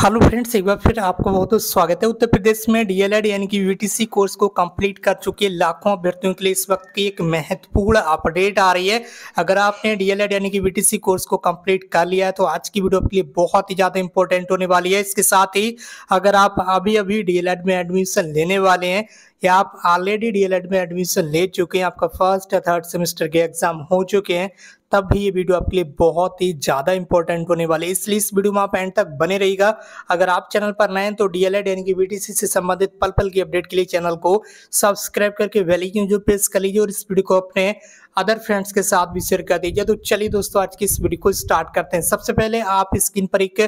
hello friends एक बार फिर आपको बहुत बहुत स्वागत है उत्तर प्रदेश में डीएलएड यानी कि यूटीसी कोर्स को कंप्लीट कर चुके लाखों अभ्यर्थियों के लिए इस वक्त की एक महत्वपूर्ण अपडेट आ रही है अगर आपने डीएलएड यानी कि यूटीसी कोर्स को कंप्लीट कर लिया है तो आज की वीडियो आपके लिए बहुत ही ज़्यादा इंपॉर्टेंट होने वाली है इसके साथ ही अगर आप अभी अभी डी में एडमिशन लेने वाले हैं या आप ऑलरेडी डीएलएड में एडमिशन ले चुके हैं आपका फर्स्ट या थर्ड सेमेस्टर के एग्जाम हो चुके हैं तब भी ये वीडियो आपके लिए बहुत ही ज़्यादा इंपॉर्टेंट होने वाले इसलिए इस वीडियो में आप एंड तक बने रहेगा अगर आप चैनल पर नए हैं तो डीएलएड e यानी कि बीटीसी से संबंधित पल पल की अपडेट के लिए चैनल को सब्सक्राइब करके वेलिंग जो प्रेस कर लीजिए और इस वीडियो को अपने अदर फ्रेंड्स के साथ भी शेयर कर दीजिए तो चलिए दोस्तों आज की इस वीडियो को स्टार्ट करते हैं सबसे पहले आप स्क्रीन पर एक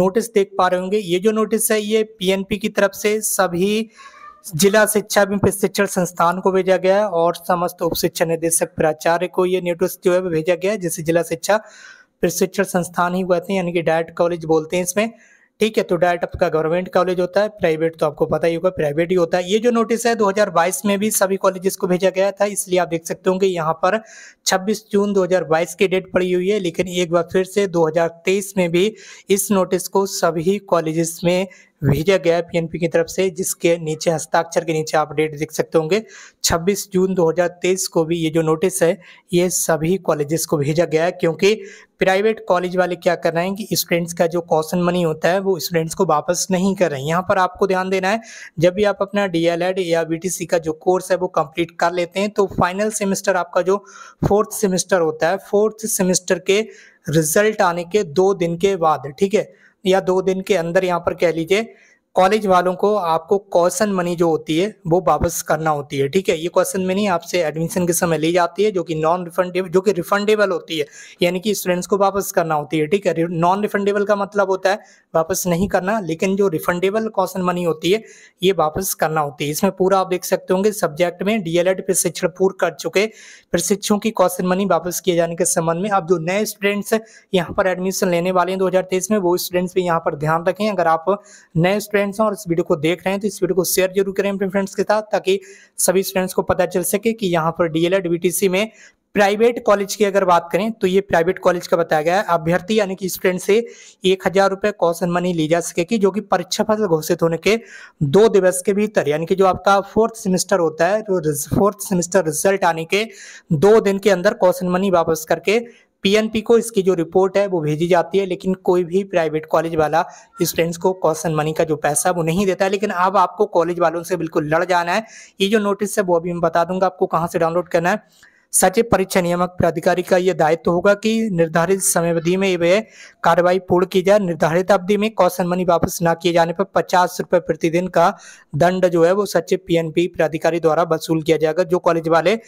नोटिस देख पा रहे होंगे ये जो नोटिस है ये पीएनपी की तरफ से सभी जिला शिक्षा एवं प्रशिक्षण संस्थान को भेजा गया है और समस्त उप शिक्षा निदेशक प्राचार्य को ये नोटिस जो है भेजा गया है जिसे जिला शिक्षा प्रशिक्षण संस्थान ही कहते हैं यानी कि डायट कॉलेज बोलते हैं इसमें ठीक है तो डायट आपका गवर्नमेंट कॉलेज होता है प्राइवेट तो आपको पता ही होगा प्राइवेट ही होता है ये जो नोटिस है 2022 में भी सभी कॉलेजेस को भेजा गया था इसलिए आप देख सकते होंगे यहाँ पर 26 जून 2022 की डेट पड़ी हुई है लेकिन एक बार फिर से 2023 में भी इस नोटिस को सभी कॉलेजेस में भेजा गया पीएनपी की तरफ से जिसके नीचे हस्ताक्षर के नीचे आप डेट देख सकते होंगे 26 जून 2023 को भी ये जो नोटिस है ये सभी कॉलेजेस को भेजा गया है क्योंकि प्राइवेट कॉलेज वाले क्या कर रहे हैं कि स्टूडेंट्स का जो कॉशन मनी होता है वो स्टूडेंट्स को वापस नहीं कर रहे हैं यहाँ पर आपको ध्यान देना है जब भी आप अपना डी या बी का जो कोर्स है वो कंप्लीट कर लेते हैं तो फाइनल सेमेस्टर आपका जो फोर्थ सेमेस्टर होता है फोर्थ सेमेस्टर के रिजल्ट आने के दो दिन के बाद ठीक है या दो दिन के अंदर यहाँ पर कह लीजिए कॉलेज वालों को आपको क्वेश्चन मनी जो होती है वो वापस करना होती है ठीक है ये क्वेश्चन मनी आपसे एडमिशन के समय ली जाती है जो कि नॉन रिफंडेबल जो कि रिफंडेबल होती है यानी कि स्टूडेंट्स को वापस करना होती है ठीक है नॉन रिफंडेबल का मतलब होता है वापस नहीं करना लेकिन जो रिफंडेबल क्वेश्चन मनी होती है ये वापस करना होती है इसमें पूरा आप देख सकते होंगे सब्जेक्ट में डीएलएड प्रशिक्षण पूर्ण कर चुके प्रशिक्षकों की क्वेश्चन मनी वापस किए जाने के संबंध में अब जो नए स्टूडेंट्स यहाँ पर एडमिशन लेने वाले हैं दो में वो स्टूडेंट्स भी यहाँ पर ध्यान रखें अगर आप नए स्टूडेंट फ्रेंड्स हैं और इस वीडियो को देख रहे हैं तो इस वीडियो को शेयर जरूर करें अपने फ्रेंड्स के साथ ताकि सभी स्टूडेंट्स को पता चल सके कि यहाँ पर डीएलएड बीटीसी में प्राइवेट कॉलेज की अगर बात करें तो ये प्राइवेट कॉलेज का बताया गया है अभ्यर्थी यानी कि स्टूडेंट से एक हजार रुपये कौशन मनी ली जा सकेगी जो कि परीक्षा फल घोषित होने के दो दिवस के भीतर यानी कि जो आपका फोर्थ सेमेस्टर होता है तो फोर्थ सेमेस्टर रिजल्ट आने के दो दिन के अंदर कौशन मनी वापस करके पीएनपी को इसकी जो रिपोर्ट है वो भेजी जाती है लेकिन कोई भी प्राइवेट कॉलेज वाला स्टूडेंट्स को कॉशन मनी का जो पैसा वो नहीं देता है लेकिन अब आपको कॉलेज वालों से बिल्कुल लड़ जाना है ये जो नोटिस है वो अभी मैं बता दूंगा आपको कहाँ से डाउनलोड करना है ही परीक्षा नियामक प्राधिकारी का यह दायित्व होगा कि निर्धारित समय अवधि में वह कार्रवाई पूर्ण की जाए निर्धारित अवधि में कौशन मनी वापस न किए जाने पर पचास रुपये प्रतिदिन का दंड जो है वो सचिव पीएनपी प्राधिकारी द्वारा वसूल किया जाएगा जो कॉलेज वाले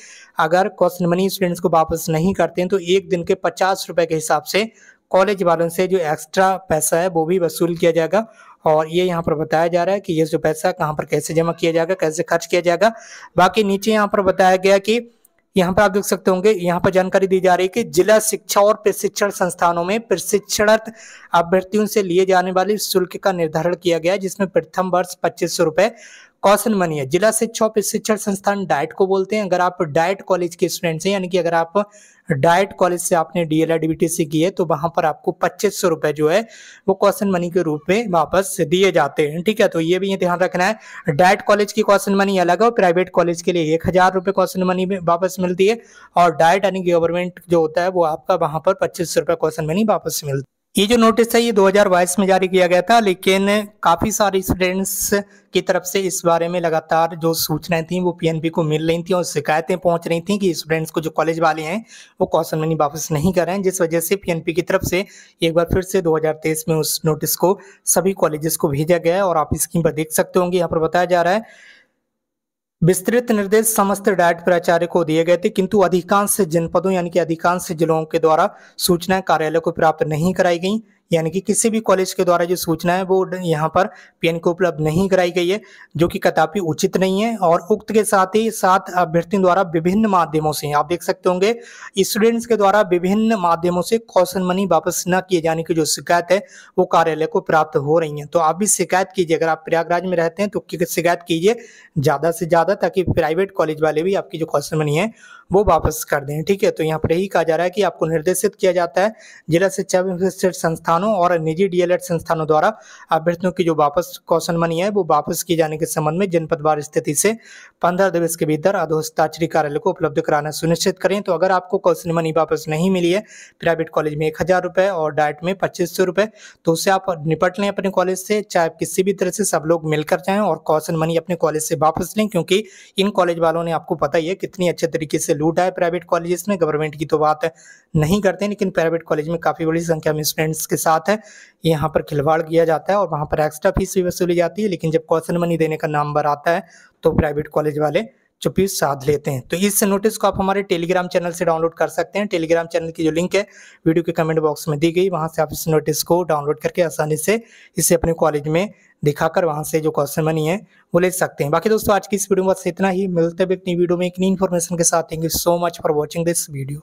अगर कौशन मनी स्टूडेंट्स को वापस नहीं करते हैं तो एक दिन के पचास रुपए के हिसाब से कॉलेज वालों से जो एक्स्ट्रा पैसा है वो भी वसूल किया जाएगा और ये यहाँ पर बताया जा रहा है कि ये जो पैसा कहाँ पर कैसे जमा किया जाएगा कैसे खर्च किया जाएगा बाकी नीचे यहाँ पर बताया गया कि यहाँ पर आप देख सकते होंगे यहाँ पर जानकारी दी जा रही है कि जिला शिक्षा और प्रशिक्षण संस्थानों में प्रशिक्षणार्थ अभ्यर्थियों से लिए जाने वाले शुल्क का निर्धारण किया गया जिसमें प्रथम वर्ष पच्चीस सौ रुपए क्वेश्चन वन है जिला शिक्षा शिक्षण संस्थान डाइट को बोलते हैं अगर आप डाइट कॉलेज के स्टूडेंट्स हैं यानी कि अगर आप डाइट कॉलेज से आपने डी एल की है तो वहां पर आपको पच्चीस सौ रुपए जो है वो क्वेश्चन मनी के रूप में वापस दिए जाते हैं ठीक है तो ये भी ध्यान रखना है डाइट कॉलेज की क्वेश्चन मनी अलग है और प्राइवेट कॉलेज के लिए एक हजार रुपए क्वेश्चन मनी वापस मिलती है और डाइट यानी गवर्नमेंट जो होता है वो आपका वहां पर पच्चीस सौ रुपये क्वेश्चन मनी वापस मिलती है ये जो नोटिस है ये 2022 में जारी किया गया था लेकिन काफ़ी सारे स्टूडेंट्स की तरफ से इस बारे में लगातार जो सूचनाएं थी वो पीएनबी को मिल रही थी और शिकायतें पहुंच रही थी कि स्टूडेंट्स को जो कॉलेज वाले हैं वो कौशन मनी वापस नहीं कर रहे हैं जिस वजह से पीएनबी की तरफ से एक बार फिर से दो में उस नोटिस को सभी कॉलेजेस को भेजा गया है और आप इसकी पर देख सकते होंगे यहाँ पर बताया जा रहा है विस्तृत निर्देश समस्त डायट प्राचार्य को दिए गए थे किंतु अधिकांश जनपदों यानी कि अधिकांश जिलों के द्वारा सूचना कार्यालय को प्राप्त नहीं कराई गई यानी कि किसी भी कॉलेज के द्वारा जो सूचना है वो यहाँ पर पीएन को उपलब्ध नहीं कराई गई है जो कि कदापि उचित नहीं है और उक्त के साथ ही साथ अभ्यर्थियों द्वारा विभिन्न माध्यमों से आप देख सकते होंगे स्टूडेंट्स के द्वारा विभिन्न माध्यमों से कौशन मनी वापस न किए जाने की जो शिकायत है वो कार्यालय को प्राप्त हो रही है तो आप भी शिकायत कीजिए अगर आप प्रयागराज में रहते हैं तो शिकायत कीजिए ज़्यादा से ज़्यादा ताकि प्राइवेट कॉलेज वाले भी आपकी जो क्वेश्चन मनी है वो वापस कर दें ठीक है तो यहाँ पर यही कहा जा रहा है कि आपको निर्देशित किया जाता है जिला शिक्षा विशिष्ट संस्थानों और निजी डीएलएड संस्थानों द्वारा अभ्यर्थियों की जो वापस कौशन मनी है वो वापस किए जाने के संबंध में जनपदवार स्थिति से पंद्रह दिवस के भीतर अधोस्ताक्षरी कार्यालय को उपलब्ध कराना सुनिश्चित करें तो अगर आपको कौशन मनी वापस नहीं मिली है प्राइवेट कॉलेज में एक हज़ार रुपये और डाइट में पच्चीस सौ तो उसे आप निपट लें अपने कॉलेज से चाहे किसी भी तरह से सब लोग मिलकर जाएँ और कौशन मनी अपने कॉलेज से वापस लें क्योंकि इन कॉलेज वालों ने आपको पता ही है कितनी अच्छे तरीके से लूट है प्राइवेट कॉलेजेस में गवर्नमेंट की तो बात नहीं करते लेकिन प्राइवेट कॉलेज में काफ़ी बड़ी संख्या में स्टूडेंट्स के साथ है यहाँ पर खिलवाड़ किया जाता है और वहाँ पर एक्स्ट्रा फीस भी वसूली जाती है लेकिन जब क्वेश्चन मनी देने का नाम आता है तो प्राइवेट कॉलेज वाले चुप्पी साध लेते हैं तो इस नोटिस को आप हमारे टेलीग्राम चैनल से डाउनलोड कर सकते हैं टेलीग्राम चैनल की जो लिंक है वीडियो के कमेंट बॉक्स में दी गई वहाँ से आप इस नोटिस को डाउनलोड करके आसानी से इसे अपने कॉलेज में दिखाकर वहाँ से जो क्वेश्चन मनी है वो ले सकते हैं बाकी दोस्तों आज की इस वीडियो में बस इतना ही मिलते हैं इतनी वीडियो में इतनी इन्फॉर्मेशन के साथ thank you so much for watching this video